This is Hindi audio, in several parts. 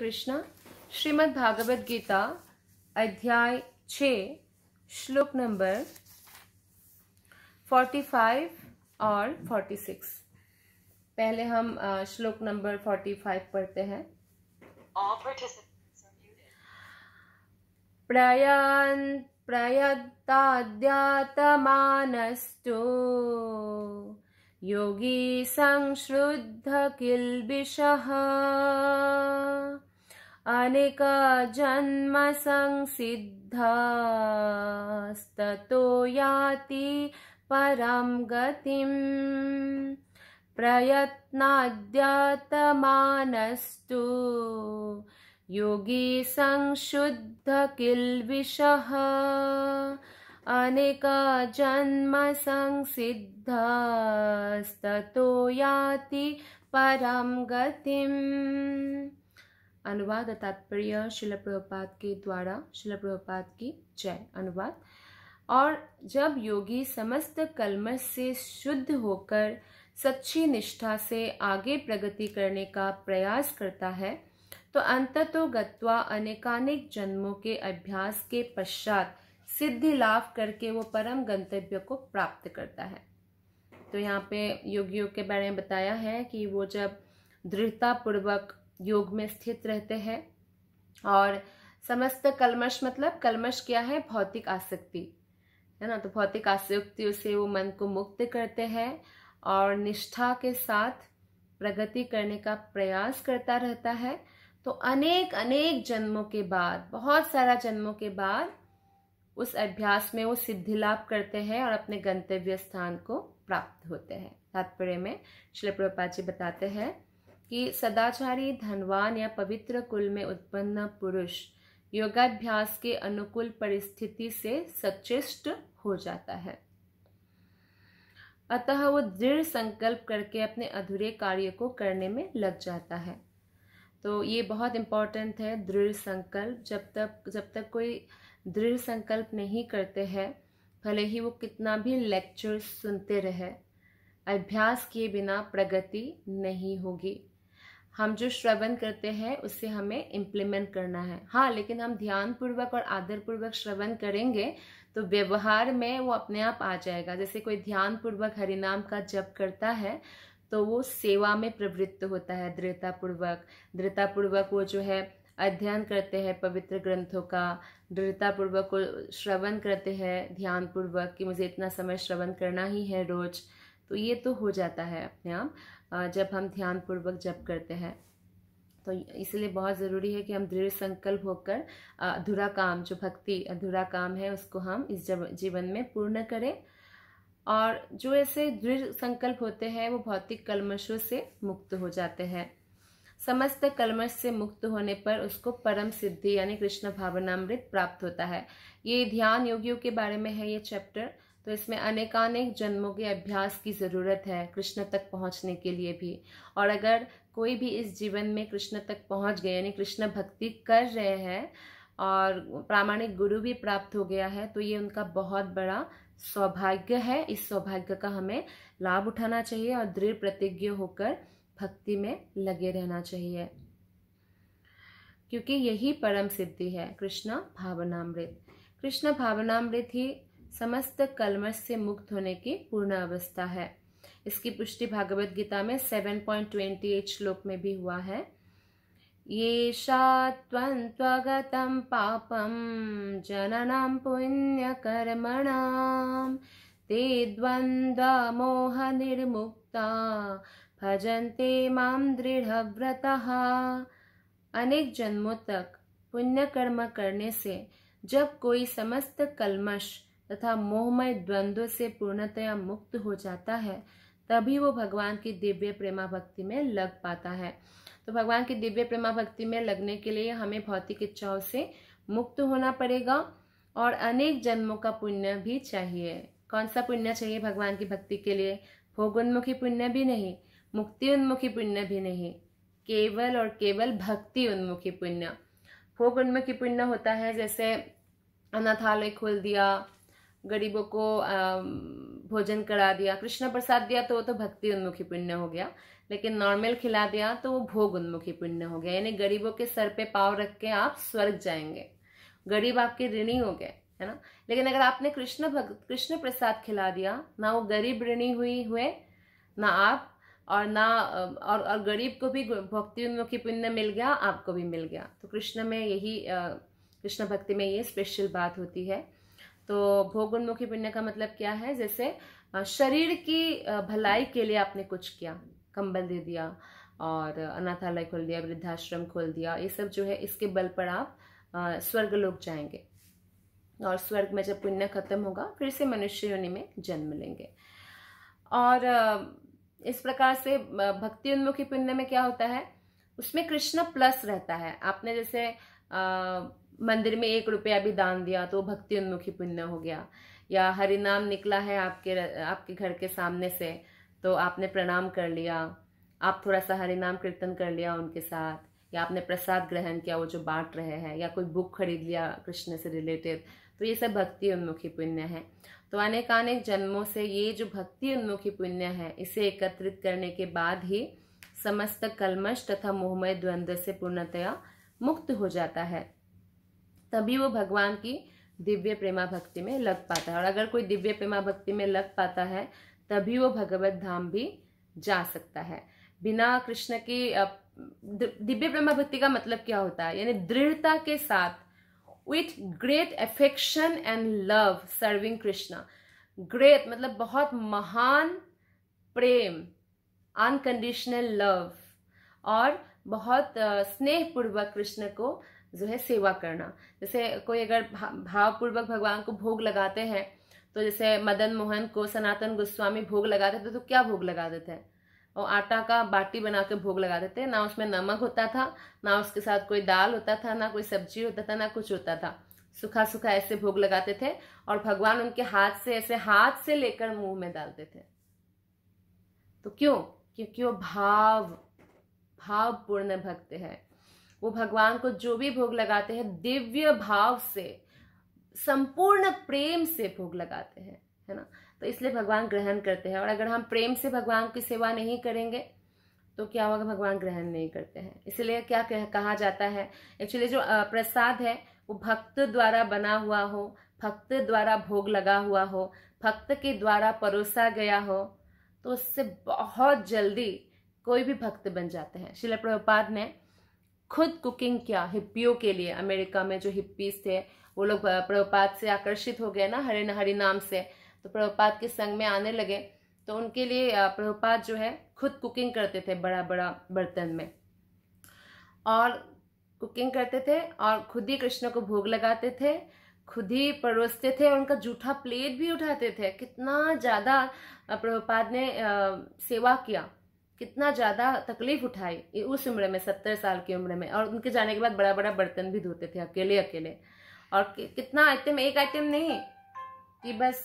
कृष्णा श्रीमद् भागवत गीता अध्याय छ श्लोक नंबर फाइव और फोर्टी सिक्स पहले हम श्लोक नंबर फोर्टी फाइव पढ़ते हैं प्रयान प्रयत्ताद्यातमानस्तु योगी संश्रुद्ध किल्बिषः अनेकजन्मसंसिद्ध याति परं गतिम् प्रयत्नाद्यातमानस्तु योगी संशुद्ध किल्बिषः अनेकजन्मसंसिद्ध याति परं गतिम् अनुवाद तात्पर्य शिल प्रभुपात के द्वारा शिल प्रभुपात की जय अनुवाद और जब योगी समस्त कलमश से शुद्ध होकर सच्ची निष्ठा से आगे प्रगति करने का प्रयास करता है तो अंततो गत्वा अनेकानेक जन्मों के अभ्यास के पश्चात सिद्धि लाभ करके वो परम गंतव्य को प्राप्त करता है तो यहाँ पे योगियों के बारे में बताया है कि वो जब दृढ़तापूर्वक योग में स्थित रहते हैं और समस्त कलमश मतलब कलमश क्या है भौतिक आसक्ति है ना तो भौतिक आसक्तियों से वो मन को मुक्त करते हैं और निष्ठा के साथ प्रगति करने का प्रयास करता रहता है तो अनेक अनेक जन्मों के बाद बहुत सारा जन्मों के बाद उस अभ्यास में वो सिद्धि लाभ करते हैं और अपने गंतव्य स्थान को प्राप्त होते हैं तात्पर्य में शिल जी बताते हैं कि सदाचारी धनवान या पवित्र कुल में उत्पन्न पुरुष योगाभ्यास के अनुकूल परिस्थिति से सचेष्ट हो जाता है अतः वो दृढ़ संकल्प करके अपने अधूरे कार्य को करने में लग जाता है तो ये बहुत इम्पॉर्टेंट है दृढ़ संकल्प जब तक जब तक कोई दृढ़ संकल्प नहीं करते हैं भले ही वो कितना भी लेक्चर सुनते रहे अभ्यास किए बिना प्रगति नहीं होगी हम जो श्रवण करते हैं उससे हमें इम्प्लीमेंट करना है हाँ लेकिन हम ध्यानपूर्वक और आदरपूर्वक श्रवण करेंगे तो व्यवहार में वो अपने आप आ जाएगा जैसे कोई ध्यानपूर्वक हरिनाम का जप करता है तो वो सेवा में प्रवृत्त होता है दृढ़तापूर्वक दृढ़तापूर्वक वो जो है अध्ययन करते हैं पवित्र ग्रंथों का दृढ़तापूर्वक को श्रवण करते हैं ध्यानपूर्वक कि मुझे इतना समय श्रवण करना ही है रोज तो ये तो हो जाता है अपने आप जब हम ध्यान पूर्वक जप करते हैं तो इसलिए बहुत ज़रूरी है कि हम दृढ़ संकल्प होकर अधूरा काम जो भक्ति अधूरा काम है उसको हम इस जब जीवन में पूर्ण करें और जो ऐसे दृढ़ संकल्प होते हैं वो भौतिक कलमशों से मुक्त हो जाते हैं समस्त कलमश से मुक्त होने पर उसको परम सिद्धि यानी कृष्ण भावनामृत प्राप्त होता है ये ध्यान योगियों के बारे में है ये चैप्टर तो इसमें अनेकानेक जन्मों के अभ्यास की ज़रूरत है कृष्ण तक पहुंचने के लिए भी और अगर कोई भी इस जीवन में कृष्ण तक पहुंच गए यानी कृष्ण भक्ति कर रहे हैं और प्रामाणिक गुरु भी प्राप्त हो गया है तो ये उनका बहुत बड़ा सौभाग्य है इस सौभाग्य का हमें लाभ उठाना चाहिए और दृढ़ प्रतिज्ञ होकर भक्ति में लगे रहना चाहिए क्योंकि यही परम सिद्धि है कृष्ण भावनामृत कृष्ण भावनामृत ही समस्त कलमश से मुक्त होने की पूर्ण अवस्था है इसकी पुष्टि भागवत गीता में 7.28 श्लोक में भी हुआ है ये पापम जननम पुण्य कर्मण ते निर्मुक्ता भजन्ते दृढ़ व्रत अनेक जन्मों तक पुण्य कर्म करने से जब कोई समस्त कलमश तथा मोहमय द्वंद्व से पूर्णतया मुक्त हो जाता है तभी वो भगवान की दिव्य प्रेमा भक्ति में लग पाता है तो भगवान की दिव्य प्रेमा भक्ति में लगने के लिए हमें भौतिक इच्छाओं से मुक्त होना पड़ेगा और अनेक जन्मों का पुण्य भी चाहिए कौन सा पुण्य चाहिए भगवान की भक्ति के लिए भोगोन्मुखी पुण्य भी नहीं मुक्ति उन्मुखी पुण्य भी नहीं केवल और केवल भक्ति उन्मुखी पुण्य भोग उन्मुखी पुण्य होता है जैसे अनाथालय खोल दिया गरीबों को भोजन करा दिया कृष्ण प्रसाद दिया तो वो तो भक्ति उन्मुखी पुण्य हो गया लेकिन नॉर्मल खिला दिया तो वो भोग उन्मुखी पुण्य हो गया यानी गरीबों के सर पे पाव रख के आप स्वर्ग जाएंगे गरीब आपके ऋणी हो गए है ना लेकिन अगर आपने कृष्ण भक्त कृष्ण प्रसाद खिला दिया ना वो गरीब ऋणी हुई हुए ना आप और ना और, और गरीब को भी भक्ति उन्मुखी पुण्य मिल गया आपको भी मिल गया तो कृष्ण में यही कृष्ण भक्ति में ये स्पेशल बात होती है तो भोग उन्मुखी पुण्य का मतलब क्या है जैसे शरीर की भलाई के लिए आपने कुछ किया कंबल दे दिया और अनाथालय खोल दिया वृद्धाश्रम खोल दिया ये सब जो है इसके बल पर आप स्वर्ग लोग जाएंगे और स्वर्ग में जब पुण्य खत्म होगा फिर से मनुष्य योनि में जन्म लेंगे और इस प्रकार से भक्ति उन्मुखी पुण्य में क्या होता है उसमें कृष्ण प्लस रहता है आपने जैसे मंदिर में एक रुपया भी दान दिया तो भक्ति उन्मुखी पुण्य हो गया या हरिनाम निकला है आपके आपके घर के सामने से तो आपने प्रणाम कर लिया आप थोड़ा सा हरिनाम कीर्तन कर लिया उनके साथ या आपने प्रसाद ग्रहण किया वो जो बांट रहे हैं या कोई बुक खरीद लिया कृष्ण से रिलेटेड तो ये सब भक्ति उन्मुखी पुण्य है तो अनेक अनेक जन्मों से ये जो भक्ति उन्मुखी पुण्य है इसे एकत्रित करने के बाद ही समस्त कलमश तथा मोहमय द्वंद्व से पूर्णतया मुक्त हो जाता है तभी वो भगवान की दिव्य प्रेमा भक्ति में लग पाता है और अगर कोई दिव्य प्रेमा भक्ति में लग पाता है तभी वो भगवत धाम भी जा सकता है बिना कृष्ण की दिव्य प्रेमा भक्ति का मतलब क्या होता है यानी दृढ़ता के साथ with great affection and love serving Krishna great मतलब बहुत महान प्रेम अनकंडीशनल लव और बहुत स्नेहपूर्वक कृष्ण को जो है सेवा करना जैसे कोई अगर भावपूर्वक भगवान को भोग लगाते हैं तो जैसे मदन मोहन को सनातन गोस्वामी भोग लगाते थे तो क्या भोग देते हैं और आटा का बाटी बना के भोग देते हैं ना उसमें नमक होता था ना उसके साथ कोई दाल होता था ना कोई सब्जी होता था ना कुछ होता था सूखा सूखा ऐसे भोग लगाते थे और भगवान उनके हाथ से ऐसे हाथ से लेकर मुंह में डालते थे तो क्यों क्योंकि वो भाव भावपूर्ण भक्त है वो भगवान को जो भी भोग लगाते हैं दिव्य भाव से संपूर्ण प्रेम से भोग लगाते हैं है ना तो इसलिए भगवान ग्रहण करते हैं और अगर हम प्रेम से भगवान की सेवा नहीं करेंगे तो क्या होगा भगवान ग्रहण नहीं करते हैं इसलिए क्या कह, कहा जाता है एक्चुअली जो प्रसाद है वो भक्त द्वारा बना हुआ हो भक्त द्वारा भोग लगा हुआ हो भक्त के द्वारा परोसा गया हो तो उससे बहुत जल्दी कोई भी भक्त बन जाते हैं शिल प्रभुपाद ने खुद कुकिंग किया हिप्पियों के लिए अमेरिका में जो हिप्पीज थे वो लोग प्रभुपात से आकर्षित हो गए ना हरे हरि नाम से तो प्रभुपात के संग में आने लगे तो उनके लिए प्रभुपात जो है खुद कुकिंग करते थे बड़ा बड़ा बर्तन में और कुकिंग करते थे और खुद ही कृष्ण को भोग लगाते थे खुद ही परोसते थे और उनका जूठा प्लेट भी उठाते थे कितना ज़्यादा प्रभुपाद ने सेवा किया कितना ज़्यादा तकलीफ उठाई उस उम्र में सत्तर साल की उम्र में और उनके जाने के बाद बड़ा बड़ा बर्तन भी धोते थे अकेले अकेले और कितना आइटम एक आइटम नहीं कि बस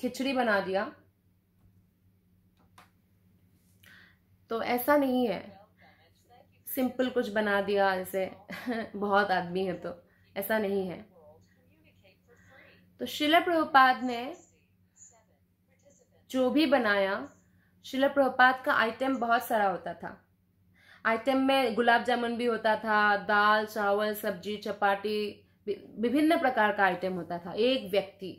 खिचड़ी बना दिया तो ऐसा नहीं है सिंपल कुछ बना दिया जैसे बहुत आदमी है तो ऐसा नहीं है तो शिला प्रभुपाद ने जो भी बनाया शिला प्रभुपात का आइटम बहुत सारा होता था आइटम में गुलाब जामुन भी होता था दाल चावल सब्जी चपाटी विभिन्न प्रकार का आइटम होता था एक व्यक्ति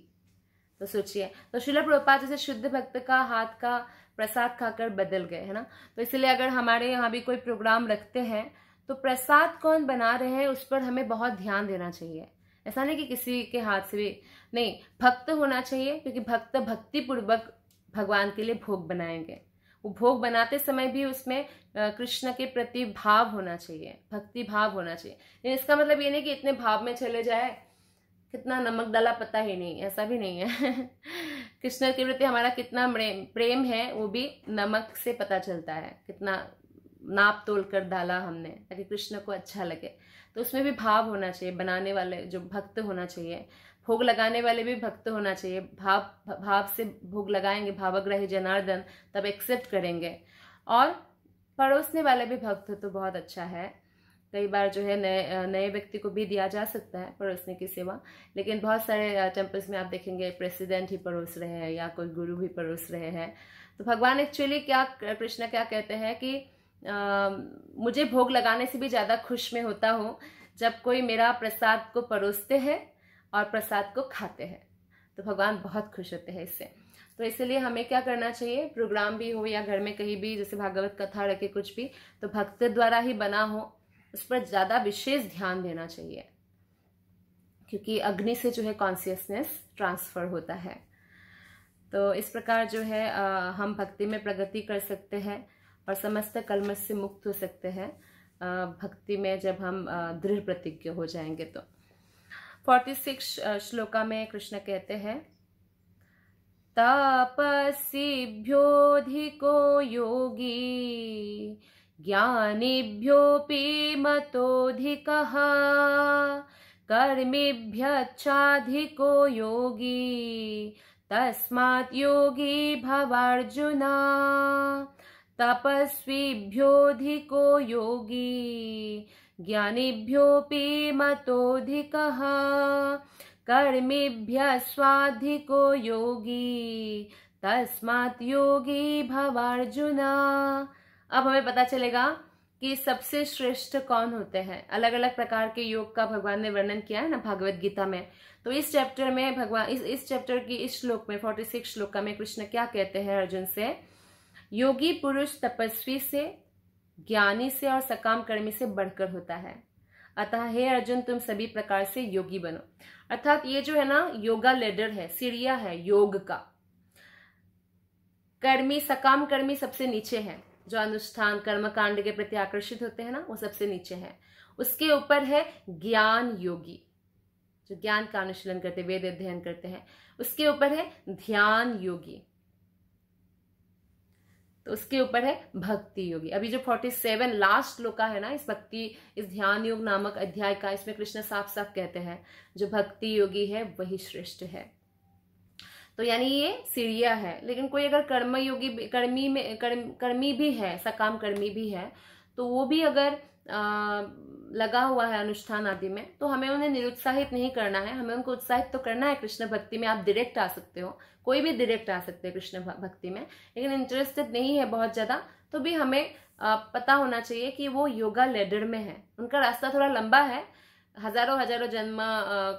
तो सोचिए तो शिला प्रभुपाद जैसे शुद्ध भक्त का हाथ का प्रसाद खाकर बदल गए है ना तो इसलिए अगर हमारे यहाँ भी कोई प्रोग्राम रखते हैं तो प्रसाद कौन बना रहे हैं उस पर हमें बहुत ध्यान देना चाहिए ऐसा नहीं कि किसी के हाथ से भी नहीं भक्त होना चाहिए क्योंकि भक्त भक्ति पूर्वक भगवान के लिए भोग बनाएंगे वो भोग बनाते समय भी उसमें कृष्ण के प्रति भाव होना चाहिए भक्ति भाव होना चाहिए लेकिन इसका मतलब ये नहीं कि इतने भाव में चले जाए कितना नमक डाला पता ही नहीं ऐसा भी नहीं है कृष्ण के प्रति हमारा कितना प्रेम है वो भी नमक से पता चलता है कितना नाप तोल कर डाला हमने ताकि कृष्ण को अच्छा लगे तो उसमें भी भाव होना चाहिए बनाने वाले जो भक्त होना चाहिए भोग लगाने वाले भी भक्त होना चाहिए भाव भाव से भोग लगाएंगे भावग्रही जनार्दन तब एक्सेप्ट करेंगे और पड़ोसने वाले भी भक्त हो तो बहुत अच्छा है कई बार जो है नए नए व्यक्ति को भी दिया जा सकता है पड़ोसने की सेवा लेकिन बहुत सारे टेम्पल्स में आप देखेंगे प्रेसिडेंट ही पड़ोस रहे हैं या कोई गुरु भी परोस रहे हैं तो भगवान एक्चुअली क्या कृष्ण क्या कहते हैं कि आ, मुझे भोग लगाने से भी ज़्यादा खुश में होता हूँ जब कोई मेरा प्रसाद को परोसते हैं और प्रसाद को खाते हैं तो भगवान बहुत खुश होते हैं इससे तो इसलिए हमें क्या करना चाहिए प्रोग्राम भी हो या घर में कहीं भी जैसे भागवत कथा रखे कुछ भी तो भक्त द्वारा ही बना हो उस पर ज़्यादा विशेष ध्यान देना चाहिए क्योंकि अग्नि से जो है कॉन्सियसनेस ट्रांसफर होता है तो इस प्रकार जो है आ, हम भक्ति में प्रगति कर सकते हैं और समस्त कलम से मुक्त हो सकते हैं भक्ति में जब हम दृढ़ प्रतिज्ञ हो जाएंगे तो फोर्टी सिक्स श्लोका में कृष्ण कहते हैं तापस्भ्योधिको योगी ज्ञानीभ्योऽपि मतोधिक कर्मिभ्यच्छाधिको योगी तस्मात् योगी भवार्जुन तपस्वीभ्योऽधिको योगी ज्ञानेभ्योऽपि मतोधिक कर्मेभ्य स्वाधिको योगी तस्मात योगी भवार्जुन अब हमें पता चलेगा कि सबसे श्रेष्ठ कौन होते हैं अलग अलग प्रकार के योग का भगवान ने वर्णन किया है ना भगवत गीता में तो इस चैप्टर में भगवान इस इस चैप्टर की इस श्लोक में फोर्टी सिक्स श्लोक में कृष्ण क्या कहते हैं अर्जुन से योगी पुरुष तपस्वी से ज्ञानी से और सकाम कर्मी से बढ़कर होता है अतः हे अर्जुन तुम सभी प्रकार से योगी बनो अर्थात ये जो है ना योगा लेडर है सीढ़िया है योग का कर्मी सकाम कर्मी सबसे नीचे है जो अनुष्ठान कर्मकांड के प्रति आकर्षित होते हैं ना वो सबसे नीचे है उसके ऊपर है ज्ञान योगी जो ज्ञान का अनुशीलन करते वेद अध्ययन करते हैं उसके ऊपर है ध्यान योगी तो उसके ऊपर है भक्ति योगी अभी जो 47 लास्ट श्लोका है ना इस भक्ति इस ध्यान योग नामक अध्याय का इसमें कृष्ण साफ साफ कहते हैं जो भक्ति योगी है वही श्रेष्ठ है तो यानी ये सीढ़िया है लेकिन कोई अगर कर्म योगी कर्मी में कर्म कर्मी भी है सकाम कर्मी भी है तो वो भी अगर लगा हुआ है अनुष्ठान आदि में तो हमें उन्हें निरुत्साहित नहीं करना है हमें उनको उत्साहित तो करना है कृष्ण भक्ति में आप डायरेक्ट आ सकते हो कोई भी डायरेक्ट आ सकते हैं कृष्ण भक्ति में लेकिन इंटरेस्टेड नहीं है बहुत ज़्यादा तो भी हमें पता होना चाहिए कि वो योगा लेडर में है उनका रास्ता थोड़ा लंबा है हजारों हजारों जन्म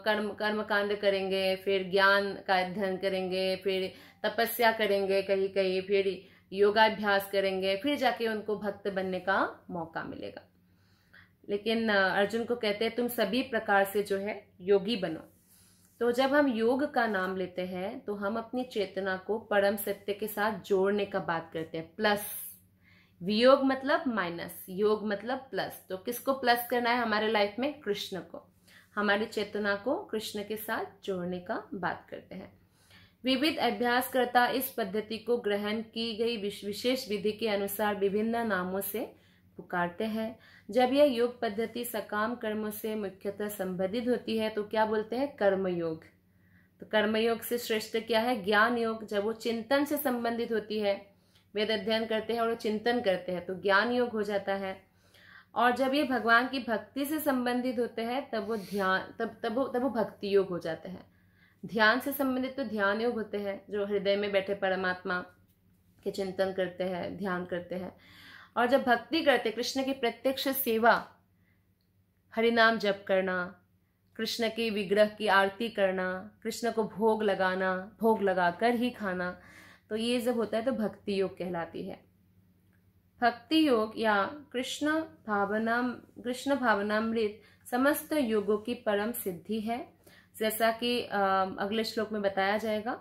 कर्म कर्म कांड करेंगे फिर ज्ञान का अध्ययन करेंगे फिर तपस्या करेंगे कहीं कहीं फिर योगाभ्यास करेंगे फिर जाके उनको भक्त बनने का मौका मिलेगा लेकिन अर्जुन को कहते हैं तुम सभी प्रकार से जो है योगी बनो तो जब हम योग का नाम लेते हैं तो हम अपनी चेतना को परम सत्य के साथ जोड़ने का बात करते हैं प्लस वियोग मतलब माइनस योग मतलब प्लस तो किसको प्लस करना है हमारे लाइफ में कृष्ण को हमारी चेतना को कृष्ण के साथ जोड़ने का बात करते हैं विविध अभ्यासकर्ता इस पद्धति को ग्रहण की गई विशेष विधि के अनुसार विभिन्न नामों से पुकारते हैं जब यह योग पद्धति सकाम कर्मों से मुख्यतः संबंधित होती है तो क्या बोलते हैं कर्मयोग तो कर्मयोग से श्रेष्ठ क्या है ज्ञान योग जब वो चिंतन से संबंधित होती है वेद अध्ययन करते हैं और वो चिंतन करते हैं तो ज्ञान योग हो जाता है और जब ये भगवान की भक्ति से संबंधित होते हैं तब वो ध्यान तब तब वो तब वो भक्ति योग हो जाते हैं ध्यान से संबंधित तो ध्यान योग होते हैं जो हृदय में बैठे परमात्मा के चिंतन करते हैं ध्यान करते हैं और जब भक्ति करते कृष्ण की प्रत्यक्ष सेवा हरिनाम जप करना कृष्ण के विग्रह की आरती करना कृष्ण को भोग लगाना भोग लगाकर ही खाना तो ये जब होता है तो भक्ति योग कहलाती है भक्ति योग या कृष्ण भावना कृष्ण भावनामृत समस्त योगों की परम सिद्धि है जैसा कि अगले श्लोक में बताया जाएगा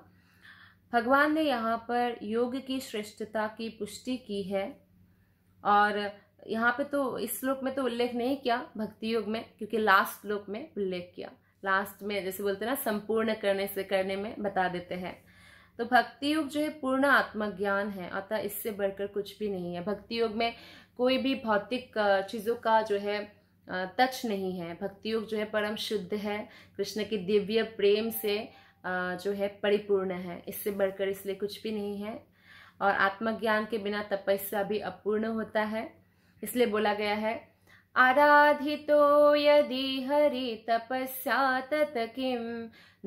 भगवान ने यहाँ पर योग की श्रेष्ठता की पुष्टि की है और यहाँ पे तो इस श्लोक में तो उल्लेख नहीं किया भक्ति योग में क्योंकि लास्ट श्लोक में उल्लेख किया लास्ट में जैसे बोलते हैं ना संपूर्ण करने से करने में बता देते हैं तो भक्ति योग जो है पूर्ण आत्मज्ञान है अतः इससे बढ़कर कुछ भी नहीं है भक्ति योग में कोई भी भौतिक चीज़ों का जो है टच नहीं है भक्ति योग जो है परम शुद्ध है कृष्ण के दिव्य प्रेम से जो है परिपूर्ण है इससे बढ़कर इसलिए कुछ भी नहीं है और आत्मज्ञान के बिना तपस्या भी अपूर्ण होता है इसलिए बोला गया है आराधितो यदि हरि तपस्या तत किम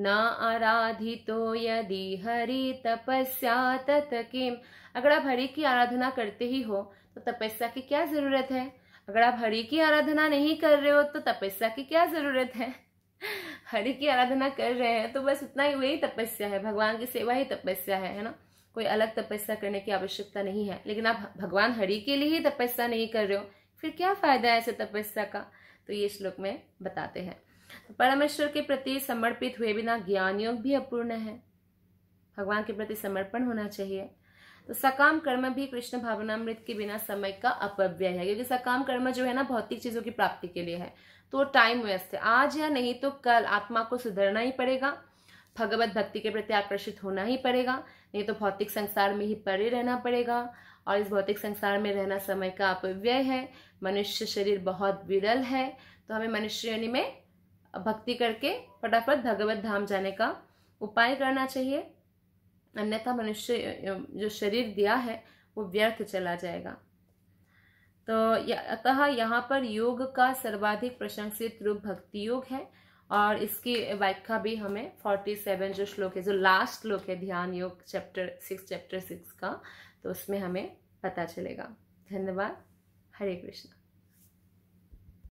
न आराधितो यदि हरि तपस्या तत किम अगर आप हरि की आराधना करते ही हो तो तपस्या की क्या जरूरत है अगर आप हरि की आराधना नहीं कर रहे हो तो तपस्या की क्या जरूरत है हरि की आराधना कर रहे हैं तो बस उतना ही वही तपस्या है भगवान की सेवा ही तपस्या है है ना कोई अलग तपस्या करने की आवश्यकता नहीं है लेकिन आप भगवान हरि के लिए ही तपस्या नहीं कर रहे हो फिर क्या फायदा है ऐसे तपस्या का तो ये श्लोक में बताते हैं तो परमेश्वर के प्रति समर्पित हुए बिना ज्ञान योग भी अपूर्ण है भगवान के प्रति समर्पण होना चाहिए तो सकाम कर्म भी कृष्ण भावनामृत के बिना समय का अपव्यय है क्योंकि सकाम कर्म जो है ना भौतिक चीजों की प्राप्ति के लिए है तो टाइम व्यस्त है आज या नहीं तो कल आत्मा को सुधरना ही पड़ेगा भगवत भक्ति के प्रति आकर्षित होना ही पड़ेगा नहीं तो भौतिक संसार में ही परे रहना पड़ेगा और इस भौतिक संसार में रहना समय का अपव्यय है मनुष्य शरीर बहुत विरल है तो हमें मनुष्य योनि में भक्ति करके फटाफट भगवत धाम जाने का उपाय करना चाहिए अन्यथा मनुष्य जो शरीर दिया है वो व्यर्थ चला जाएगा तो अतः यहाँ पर योग का सर्वाधिक प्रशंसित रूप भक्ति योग है और इसकी व्याख्या भी हमें 47 जो श्लोक है जो लास्ट श्लोक है ध्यान योग चैप्टर सिक्स चैप्टर सिक्स का तो उसमें हमें पता चलेगा धन्यवाद हरे कृष्ण